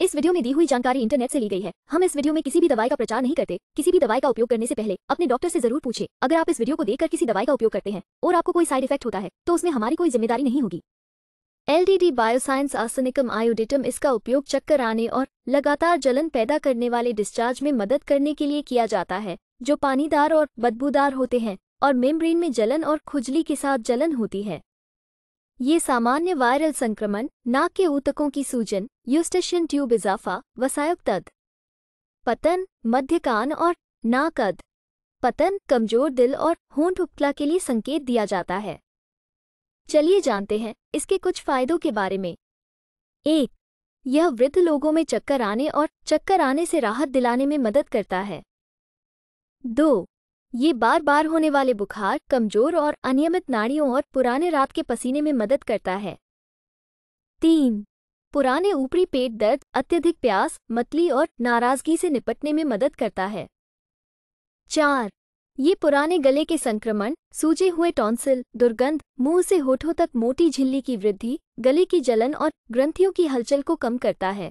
इस वीडियो में दी हुई जानकारी इंटरनेट से ली गई है हम इस वीडियो में किसी भी दवाई का प्रचार नहीं करते किसी भी दवाई का उपयोग करने से पहले अपने डॉक्टर से जरूर पूछे अगर आप इस वीडियो को देखकर किसी दवाई का उपयोग करते हैं और आपको कोई साइड इफेक्ट होता है तो उसमें हमारी कोई जिम्मेदारी नहीं होगी डी बायोसाइंस आसनिकम आयोडिटम इसका उपयोग चक्कर आने और लगातार जलन पैदा करने वाले डिस्चार्ज में मदद करने के लिए किया जाता है जो पानीदार और बदबूदार होते हैं और मेम्ब्रेन में जलन और खुजली के साथ जलन होती है ये सामान्य वायरल संक्रमण नाक के ऊतकों की सूजन यूस्टेशियन ट्यूब इजाफा वसायुक्तद पतन मध्य कान और नाकद पतन कमजोर दिल और होंठ उपला के लिए संकेत दिया जाता है चलिए जानते हैं इसके कुछ फायदों के बारे में एक यह वृद्ध लोगों में चक्कर आने और चक्कर आने से राहत दिलाने में मदद करता है दो ये बार बार होने वाले बुखार कमजोर और अनियमित नाड़ियों और पुराने रात के पसीने में मदद करता है तीन पुराने ऊपरी पेट दर्द अत्यधिक प्यास मतली और नाराजगी से निपटने में मदद करता है चार ये पुराने गले के संक्रमण सूजे हुए टॉन्सिल दुर्गंध मुंह से होठों तक मोटी झिल्ली की वृद्धि गले की जलन और ग्रंथियों की हलचल को कम करता है